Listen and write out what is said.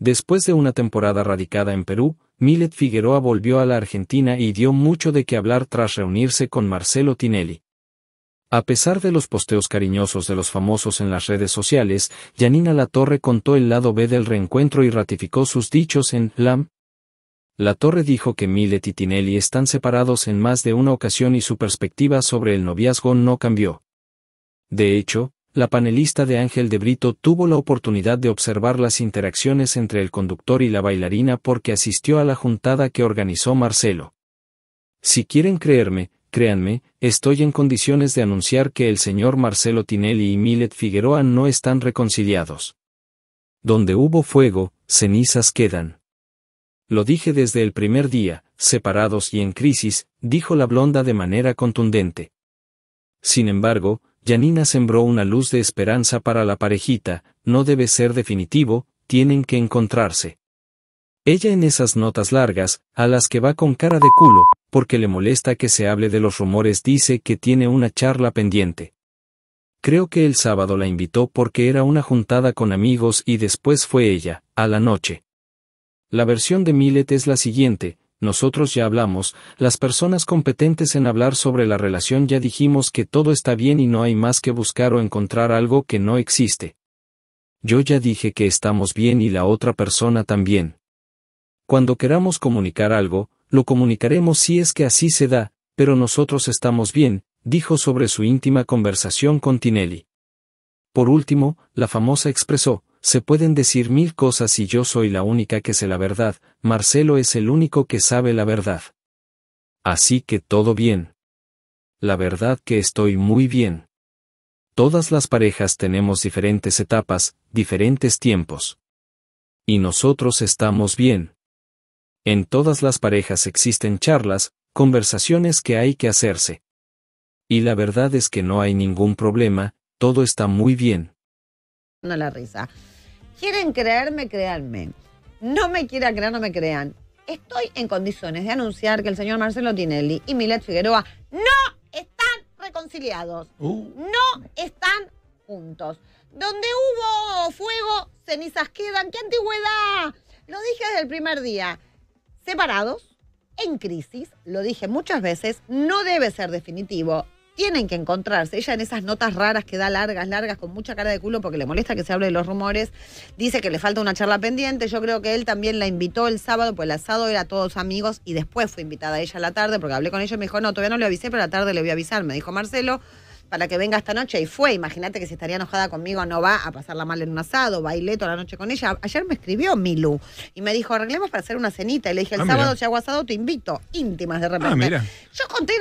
Después de una temporada radicada en Perú, Milet Figueroa volvió a la Argentina y dio mucho de qué hablar tras reunirse con Marcelo Tinelli. A pesar de los posteos cariñosos de los famosos en las redes sociales, Janina Latorre contó el lado B del reencuentro y ratificó sus dichos en LAM. Latorre dijo que Milet y Tinelli están separados en más de una ocasión y su perspectiva sobre el noviazgo no cambió. De hecho, la panelista de Ángel de Brito tuvo la oportunidad de observar las interacciones entre el conductor y la bailarina porque asistió a la juntada que organizó Marcelo. Si quieren creerme, créanme, estoy en condiciones de anunciar que el señor Marcelo Tinelli y Milet Figueroa no están reconciliados. Donde hubo fuego, cenizas quedan. Lo dije desde el primer día, separados y en crisis, dijo la blonda de manera contundente. Sin embargo, Janina sembró una luz de esperanza para la parejita, no debe ser definitivo, tienen que encontrarse. Ella en esas notas largas, a las que va con cara de culo, porque le molesta que se hable de los rumores, dice que tiene una charla pendiente. Creo que el sábado la invitó porque era una juntada con amigos y después fue ella, a la noche. La versión de Millet es la siguiente, nosotros ya hablamos, las personas competentes en hablar sobre la relación ya dijimos que todo está bien y no hay más que buscar o encontrar algo que no existe. Yo ya dije que estamos bien y la otra persona también. Cuando queramos comunicar algo, lo comunicaremos si es que así se da, pero nosotros estamos bien, dijo sobre su íntima conversación con Tinelli. Por último, la famosa expresó, se pueden decir mil cosas y yo soy la única que sé la verdad, Marcelo es el único que sabe la verdad. Así que todo bien. La verdad que estoy muy bien. Todas las parejas tenemos diferentes etapas, diferentes tiempos. Y nosotros estamos bien. En todas las parejas existen charlas, conversaciones que hay que hacerse. Y la verdad es que no hay ningún problema, todo está muy bien. No la risa. Quieren creerme, créanme. No me quieran creer, no me crean. Estoy en condiciones de anunciar que el señor Marcelo Tinelli y Milet Figueroa no están reconciliados. Uh. No están juntos. Donde hubo fuego, cenizas quedan. ¡Qué antigüedad! Lo dije desde el primer día. Separados, en crisis, lo dije muchas veces, no debe ser definitivo tienen que encontrarse. Ella en esas notas raras que da largas, largas, con mucha cara de culo porque le molesta que se hable de los rumores, dice que le falta una charla pendiente. Yo creo que él también la invitó el sábado, pues el asado era todos amigos y después fue invitada ella a la tarde porque hablé con ella y me dijo, no, todavía no le avisé, pero la tarde le voy a avisar, me dijo Marcelo para que venga esta noche y fue, imagínate que si estaría enojada conmigo no va a pasarla mal en un asado, bailé toda la noche con ella. Ayer me escribió Milu y me dijo, arreglemos para hacer una cenita y le dije, el ah, sábado si hago asado te invito, íntimas de ah, repente. Yo conté